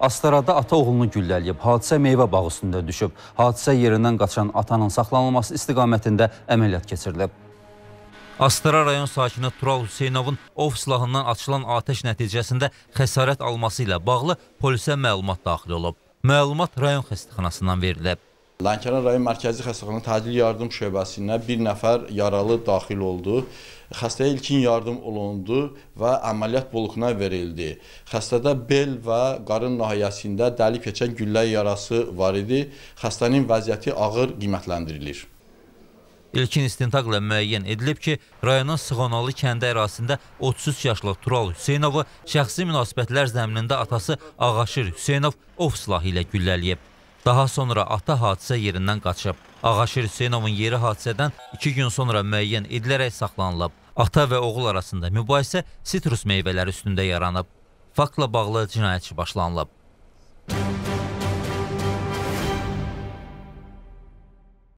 Astarada ata oğlunu güllələyib. Hadisə meyvə bağı üstündə düşüb. Hadisə yerindən qaçan atanın saxlanılması istiqamətində əməliyyat keçirilib. Astara rayon sakini Tural Hüseynovun ov silahından açılan atəş nəticəsində xəsarət alması ilə bağlı polisə məlumat daxil olub. Məlumat rayon xəstəxanasından verilib. Lənkəran rayon mərkəzi xəstəxananın təcili yardım şöbəsinə bir nəfər yaralı daxil oldu. Xəstəyə ilkin yardım olundu və əməliyyat blokuna verildi. Xəstədə bel və qarın nahiyəsində dəlib keçən güllə yarası var idi. Xəstənin vəziyyəti ağır qiymətləndirilir. İlkin istintaqla müəyyən edilib ki, rayonun Sığonalı kəndi ərazisində 33 yaşlı Tural Hüseynovu şəxsi münasibətlər zəminində atası Ağaşir Hüseynov ov silahı ilə güllələyib. Daha sonra ata hadisə yerindən qaçıb. Ağaşir Hüseynovun yeri hadisədən iki gün sonra müəyyən edilərək saxlanılıb. Ata və oğul arasında mübahisə sitrus meyvələri üstündə yaranıb. Faktla bağlı cinayətçi başlanılıb.